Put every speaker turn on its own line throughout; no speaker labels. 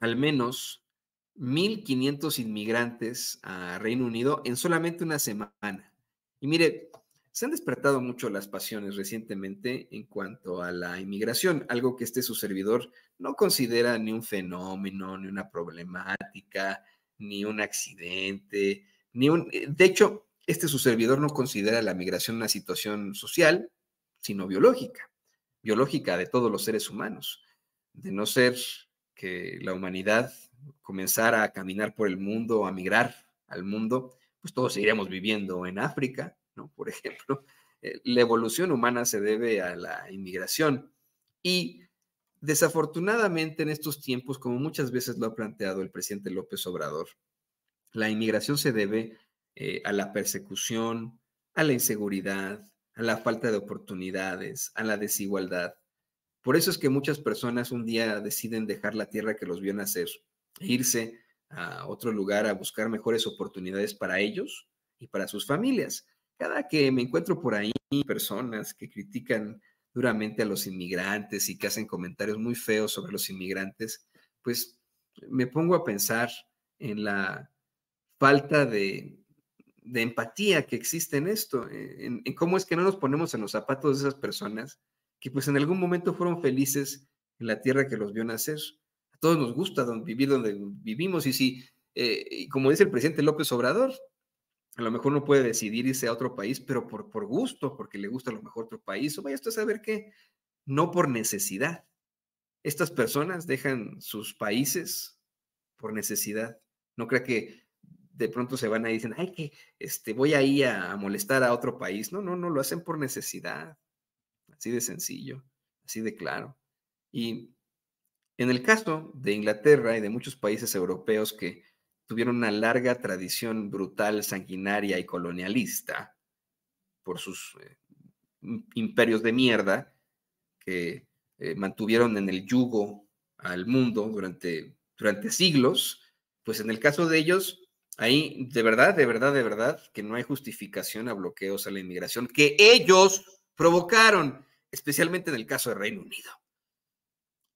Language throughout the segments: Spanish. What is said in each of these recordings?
al menos 1.500 inmigrantes a Reino Unido en solamente una semana. Y mire, se han despertado mucho las pasiones recientemente en cuanto a la inmigración, algo que este su servidor no considera ni un fenómeno, ni una problemática, ni un accidente, ni un... Eh, de hecho, este su servidor no considera la migración una situación social, sino biológica, biológica de todos los seres humanos. De no ser que la humanidad comenzara a caminar por el mundo, a migrar al mundo, pues todos iremos viviendo en África, ¿no? Por ejemplo, eh, la evolución humana se debe a la inmigración y desafortunadamente en estos tiempos, como muchas veces lo ha planteado el presidente López Obrador, la inmigración se debe eh, a la persecución, a la inseguridad, a la falta de oportunidades, a la desigualdad. Por eso es que muchas personas un día deciden dejar la tierra que los vio nacer e irse a otro lugar a buscar mejores oportunidades para ellos y para sus familias. Cada que me encuentro por ahí personas que critican duramente a los inmigrantes y que hacen comentarios muy feos sobre los inmigrantes, pues me pongo a pensar en la falta de, empatía que existe en esto, en, cómo es que no nos ponemos en los zapatos de esas personas que pues en algún momento fueron felices en la tierra que los vio nacer. A todos nos gusta vivir donde vivimos y si, eh, como dice el presidente López Obrador, a lo mejor no puede decidir irse a otro país, pero por, por gusto, porque le gusta a lo mejor otro país, o vaya usted a saber que no por necesidad. Estas personas dejan sus países por necesidad. No crea que de pronto se van a y dicen, ay, que este, voy ahí a molestar a otro país. No, no, no, lo hacen por necesidad así de sencillo, así de claro. Y en el caso de Inglaterra y de muchos países europeos que tuvieron una larga tradición brutal, sanguinaria y colonialista por sus eh, imperios de mierda que eh, mantuvieron en el yugo al mundo durante, durante siglos, pues en el caso de ellos, ahí de verdad, de verdad, de verdad, que no hay justificación a bloqueos a la inmigración que ellos provocaron especialmente en el caso del Reino Unido.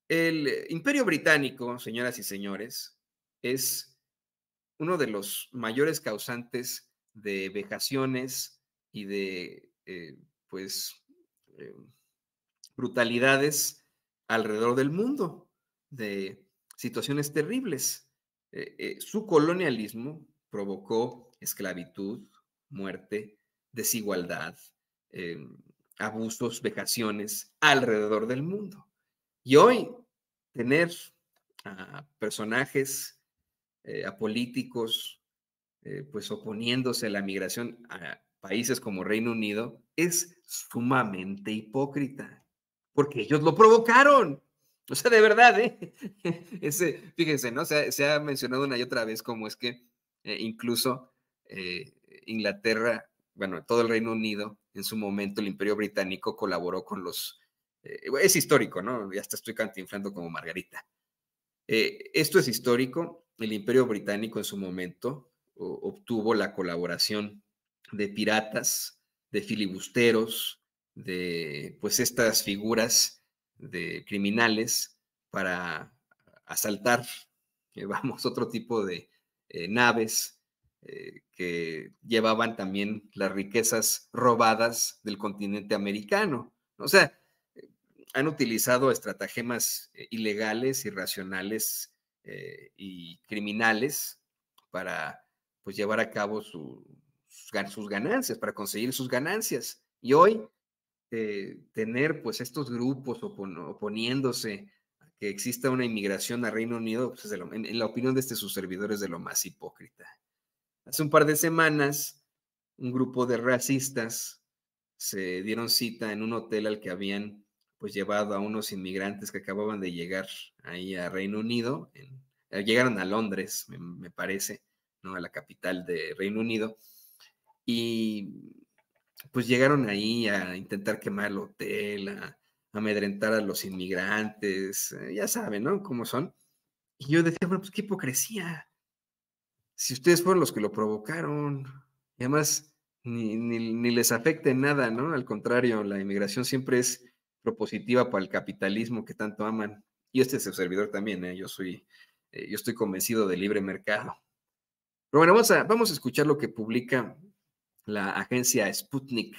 El eh, imperio británico, señoras y señores, es uno de los mayores causantes de vejaciones y de, eh, pues, eh, brutalidades alrededor del mundo, de situaciones terribles. su colonialismo provocó esclavitud, muerte, desigualdad, em, abusos, vejaciones alrededor del mundo. Y hoy tener a personajes, eh, a políticos, eh, pues oponiéndose a la migración a países como Reino Unido es sumamente hipócrita, porque ellos lo provocaron. O sea, de verdad, ¿eh? Ese, fíjense, ¿no? Se ha, mencionado una y otra vez como es que eh, incluso Inglaterra bueno, todo el Reino Unido, en su momento el Imperio Británico colaboró con los... Eh, es histórico, ¿no? Ya hasta estoy cantinflando como Margarita. Eh, esto es histórico. El Imperio Británico en su momento obtuvo la colaboración de piratas, de filibusteros, de pues estas figuras de criminales para asaltar, eh, vamos, otro tipo de naves, eh, que llevaban también las riquezas robadas del continente americano. O sea, eh, han utilizado estratagemas eh, ilegales, irracionales y criminales para pues, llevar a cabo sus ganancias, para conseguir sus ganancias. Y hoy, tener pues estos grupos oponiéndose a que exista una inmigración a Reino Unido, pues, en, la opinión de este, sus servidores, de lo más hipócrita. Hace un par de semanas, un grupo de racistas se dieron cita en un hotel al que habían pues llevado a unos inmigrantes que acababan de llegar ahí a Reino Unido, eh, llegaron a Londres, me, parece, ¿no? A la capital de Reino Unido. Y pues llegaron ahí a intentar quemar el hotel, a, amedrentar a los inmigrantes, eh, ya saben, ¿no? Cómo son. Y yo decía, bueno, pues qué hipocresía si ustedes fueron los que lo provocaron, y además ni, les afecte nada, ¿no? Al contrario, la inmigración siempre es propositiva para el capitalismo que tanto aman. Y este es el servidor también, ¿eh? yo soy, eh, yo estoy convencido del libre mercado. Pero bueno, vamos a, vamos a escuchar lo que publica la agencia Sputnik.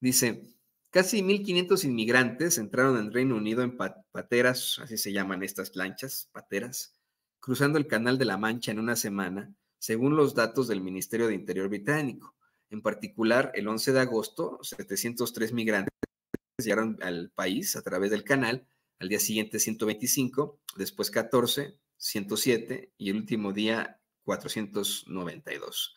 Dice, casi 1.500 inmigrantes entraron en Reino Unido en pateras, así se llaman estas lanchas, pateras, cruzando el Canal de la Mancha en una semana, según los datos del Ministerio de Interior británico. En particular, el 11 de agosto, 703 migrantes llegaron al país a través del canal, al día siguiente 125, después 14, 107 y el último día 492.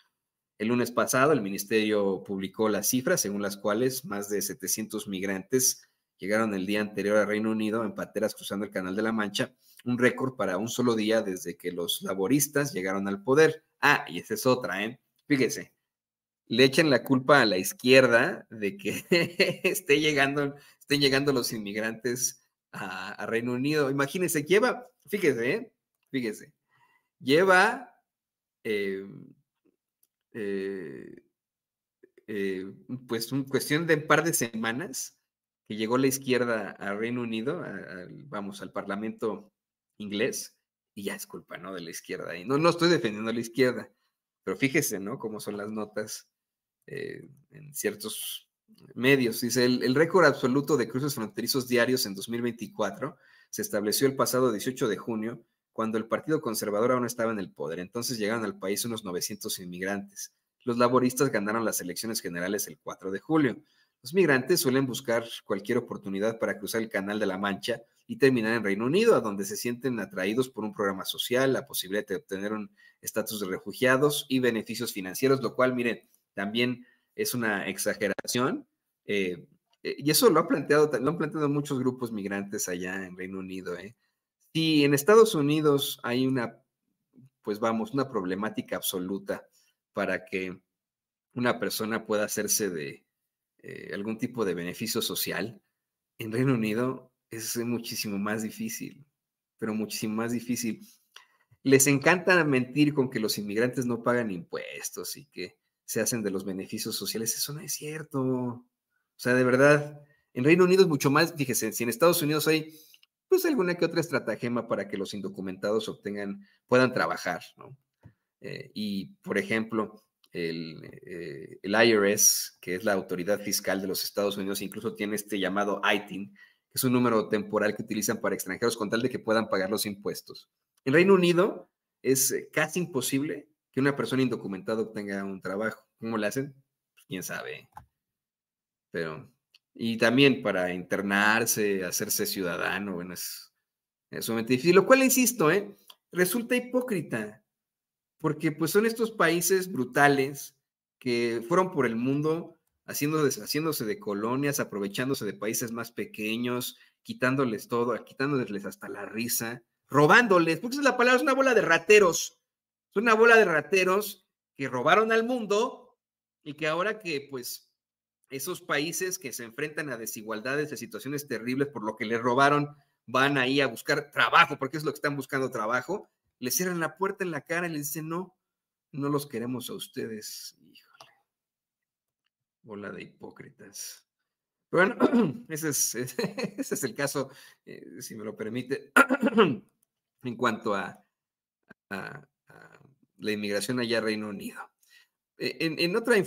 El lunes pasado, el ministerio publicó las cifras según las cuales más de 700 migrantes Llegaron el día anterior a Reino Unido en pateras cruzando el Canal de la Mancha, un récord para un solo día desde que los laboristas llegaron al poder. Ah, y esa es otra, ¿eh? Fíjese, le echan la culpa a la izquierda de que esté llegando, estén llegando los inmigrantes a, Reino Unido. Imagínense, lleva, fíjese, ¿eh? fíjese, lleva em, eh, eh, pues un cuestión de un par de semanas que llegó la izquierda al Reino Unido, vamos, al Parlamento inglés, y ya es culpa, ¿no? De la izquierda. Y no, no estoy defendiendo a la izquierda, pero fíjese, ¿no? Cómo son las notas eh, en ciertos medios. Dice, el, el récord absoluto de cruces fronterizos diarios en 2024 se estableció el pasado 18 de junio, cuando el Partido Conservador aún estaba en el poder. Entonces llegaron al país unos 900 inmigrantes. Los laboristas ganaron las elecciones generales el 4 de julio. Los migrantes suelen buscar cualquier oportunidad para cruzar el Canal de la Mancha y terminar en Reino Unido, a donde se sienten atraídos por un programa social, la posibilidad de obtener un estatus de refugiados y beneficios financieros, lo cual, miren, también es una exageración. Eh, eh, y eso lo, ha planteado, lo han planteado muchos grupos migrantes allá en Reino Unido. ¿eh? Si en Estados Unidos hay una, pues vamos, una problemática absoluta para que una persona pueda hacerse de, eh, algún tipo de beneficio social, en Reino Unido es muchísimo más difícil, pero muchísimo más difícil. Les encanta mentir con que los inmigrantes no pagan impuestos y que se hacen de los beneficios sociales. Eso no es cierto. O sea, de verdad, en Reino Unido es mucho más, fíjese, si en Estados Unidos hay pues alguna que otra estratagema para que los indocumentados obtengan, puedan trabajar, ¿no? Eh, y, por ejemplo, el, eh, IRS, que es la autoridad fiscal de los Estados Unidos, incluso tiene este llamado ITIN, que es un número temporal que utilizan para extranjeros con tal de que puedan pagar los impuestos. En Reino Unido es eh, casi imposible que una persona indocumentada obtenga un trabajo. ¿Cómo lo hacen? Pues, quién sabe. Pero, y también para internarse, hacerse ciudadano, bueno, es, es sumamente difícil, lo cual, insisto, ¿eh? resulta hipócrita porque pues son estos países brutales que fueron por el mundo haciéndose, de colonias, aprovechándose de países más pequeños, quitándoles todo, quitándoles hasta la risa, robándoles, porque esa es la palabra, es una bola de rateros, es una bola de rateros que robaron al mundo y que ahora que pues esos países que se enfrentan a desigualdades, a situaciones terribles por lo que les robaron, van ahí a buscar trabajo, porque es lo que están buscando trabajo, le cierran la puerta en la cara y le dicen, no, no los queremos a ustedes. Híjole, bola de hipócritas. bueno, ese es, el caso, eh, si me lo permite, en cuanto a, la inmigración allá a Reino Unido. E, en otra información,